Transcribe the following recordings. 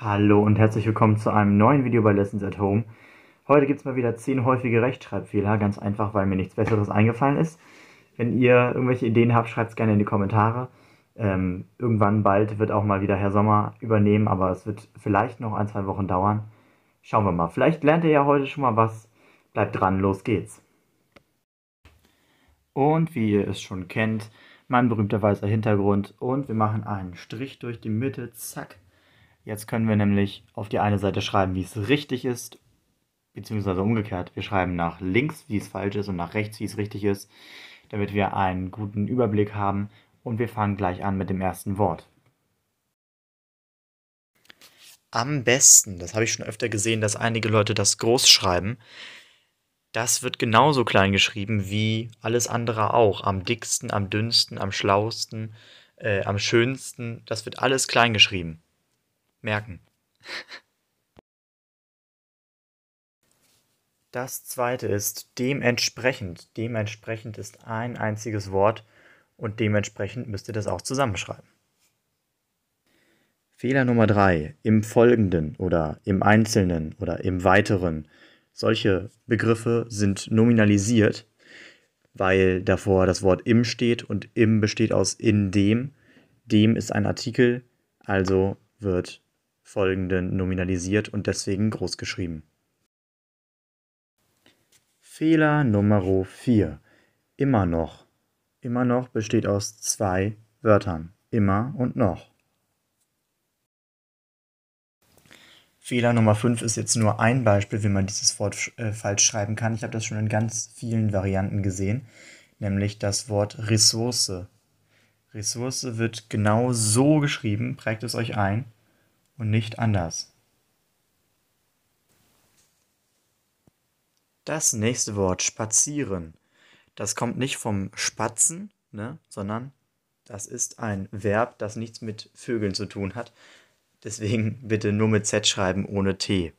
Hallo und herzlich willkommen zu einem neuen Video bei Lessons at Home. Heute gibt es mal wieder 10 häufige Rechtschreibfehler, ganz einfach, weil mir nichts Besseres eingefallen ist. Wenn ihr irgendwelche Ideen habt, schreibt es gerne in die Kommentare. Ähm, irgendwann bald wird auch mal wieder Herr Sommer übernehmen, aber es wird vielleicht noch ein, zwei Wochen dauern. Schauen wir mal. Vielleicht lernt ihr ja heute schon mal was. Bleibt dran, los geht's. Und wie ihr es schon kennt, mein berühmter weißer Hintergrund und wir machen einen Strich durch die Mitte, zack Jetzt können wir nämlich auf die eine Seite schreiben, wie es richtig ist, beziehungsweise umgekehrt. Wir schreiben nach links, wie es falsch ist, und nach rechts, wie es richtig ist, damit wir einen guten Überblick haben. Und wir fangen gleich an mit dem ersten Wort. Am besten, das habe ich schon öfter gesehen, dass einige Leute das groß schreiben. Das wird genauso klein geschrieben wie alles andere auch. Am dicksten, am dünnsten, am schlausten, äh, am schönsten. Das wird alles klein geschrieben merken. Das zweite ist dementsprechend. Dementsprechend ist ein einziges Wort und dementsprechend müsst ihr das auch zusammenschreiben. Fehler Nummer drei: Im Folgenden oder im Einzelnen oder im Weiteren. Solche Begriffe sind nominalisiert, weil davor das Wort im steht und im besteht aus in dem. Dem ist ein Artikel, also wird folgenden nominalisiert und deswegen groß geschrieben. Fehler Nummer 4. Immer noch. Immer noch besteht aus zwei Wörtern. Immer und noch. Fehler Nummer 5 ist jetzt nur ein Beispiel, wie man dieses Wort äh, falsch schreiben kann. Ich habe das schon in ganz vielen Varianten gesehen, nämlich das Wort Ressource. Ressource wird genau so geschrieben, prägt es euch ein und nicht anders. Das nächste Wort, spazieren. Das kommt nicht vom Spatzen, ne, sondern das ist ein Verb, das nichts mit Vögeln zu tun hat. Deswegen bitte nur mit Z schreiben, ohne T.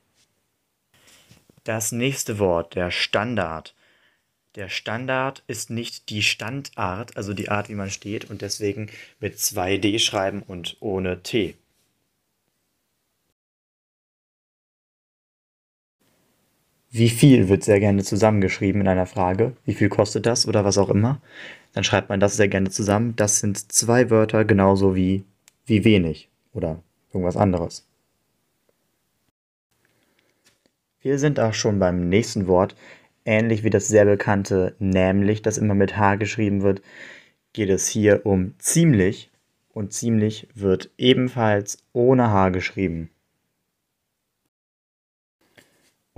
Das nächste Wort, der Standard. Der Standard ist nicht die Standart, also die Art, wie man steht, und deswegen mit 2D schreiben und ohne T. wie viel wird sehr gerne zusammengeschrieben in einer Frage, wie viel kostet das oder was auch immer, dann schreibt man das sehr gerne zusammen. Das sind zwei Wörter genauso wie wie wenig oder irgendwas anderes. Wir sind auch schon beim nächsten Wort. Ähnlich wie das sehr bekannte nämlich, das immer mit H geschrieben wird, geht es hier um ziemlich und ziemlich wird ebenfalls ohne H geschrieben.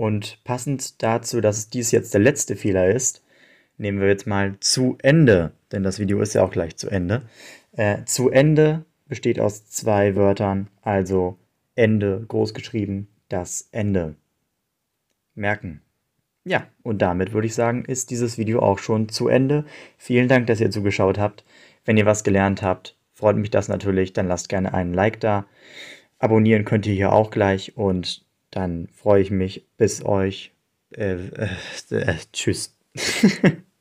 Und passend dazu, dass dies jetzt der letzte Fehler ist, nehmen wir jetzt mal zu Ende, denn das Video ist ja auch gleich zu Ende. Äh, zu Ende besteht aus zwei Wörtern, also Ende großgeschrieben, das Ende. Merken. Ja, und damit würde ich sagen, ist dieses Video auch schon zu Ende. Vielen Dank, dass ihr zugeschaut habt. Wenn ihr was gelernt habt, freut mich das natürlich. Dann lasst gerne einen Like da. Abonnieren könnt ihr hier auch gleich und dann freue ich mich. Bis euch. Äh, äh, äh, tschüss.